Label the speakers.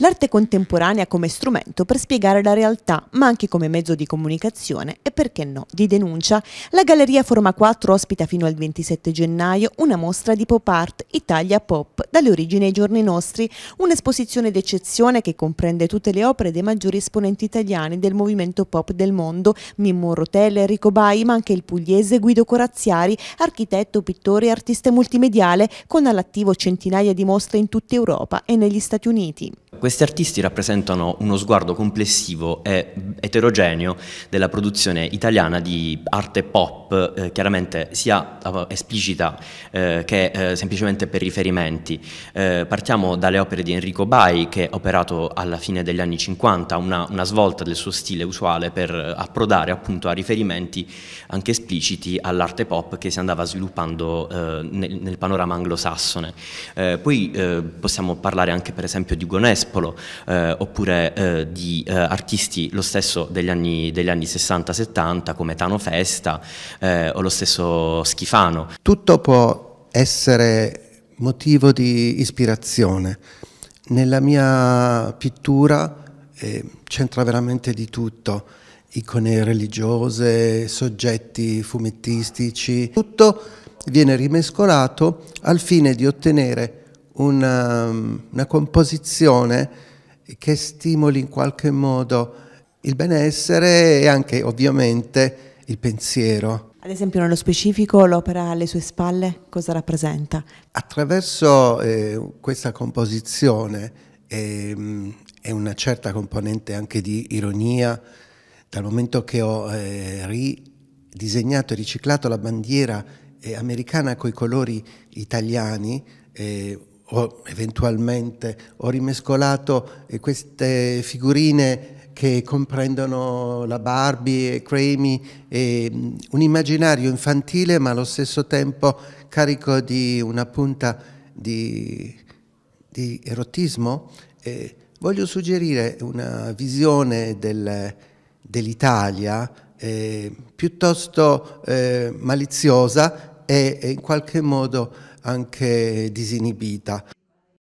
Speaker 1: L'arte contemporanea come strumento per spiegare la realtà, ma anche come mezzo di comunicazione e perché no, di denuncia. La Galleria Forma 4 ospita fino al 27 gennaio una mostra di pop art Italia Pop, dalle origini ai giorni nostri, un'esposizione d'eccezione che comprende tutte le opere dei maggiori esponenti italiani del movimento pop del mondo, Mimmo Rotelle, Enrico Bai, ma anche il pugliese Guido Corazziari, architetto, pittore e artista multimediale, con all'attivo centinaia di mostre in tutta Europa e negli Stati Uniti.
Speaker 2: Questi artisti rappresentano uno sguardo complessivo e eterogeneo della produzione italiana di arte pop, eh, chiaramente sia eh, esplicita eh, che eh, semplicemente per riferimenti. Eh, partiamo dalle opere di Enrico Bai, che ha operato alla fine degli anni 50, una, una svolta del suo stile usuale per approdare appunto a riferimenti anche espliciti all'arte pop che si andava sviluppando nel, nel, panorama anglosassone. poi possiamo parlare anche per esempio di Ugo Gonespolo, oppure di artisti lo stesso stesso degli anni, degli anni 60-70 come Tano Festa eh, o lo stesso Schifano.
Speaker 3: Tutto può essere motivo di ispirazione. Nella mia pittura eh, c'entra veramente di tutto, icone religiose, soggetti fumettistici, tutto viene rimescolato al fine di ottenere una, una composizione che stimoli in qualche modo il benessere e anche ovviamente il pensiero.
Speaker 1: Ad esempio nello specifico l'opera alle sue spalle cosa rappresenta?
Speaker 3: Attraverso eh, questa composizione e eh, una certa componente anche di ironia, dal momento che ho eh, ridisegnato e riciclato la bandiera eh, americana coi colori italiani, eh, o eventualmente ho rimescolato eh, queste figurine che comprendono la Barbie e Creamy, e mm, un immaginario infantile ma allo stesso tempo carico di una punta di, di erotismo. E voglio suggerire una visione del, dell'Italia eh, piuttosto eh, maliziosa e, e in qualche modo anche disinibita.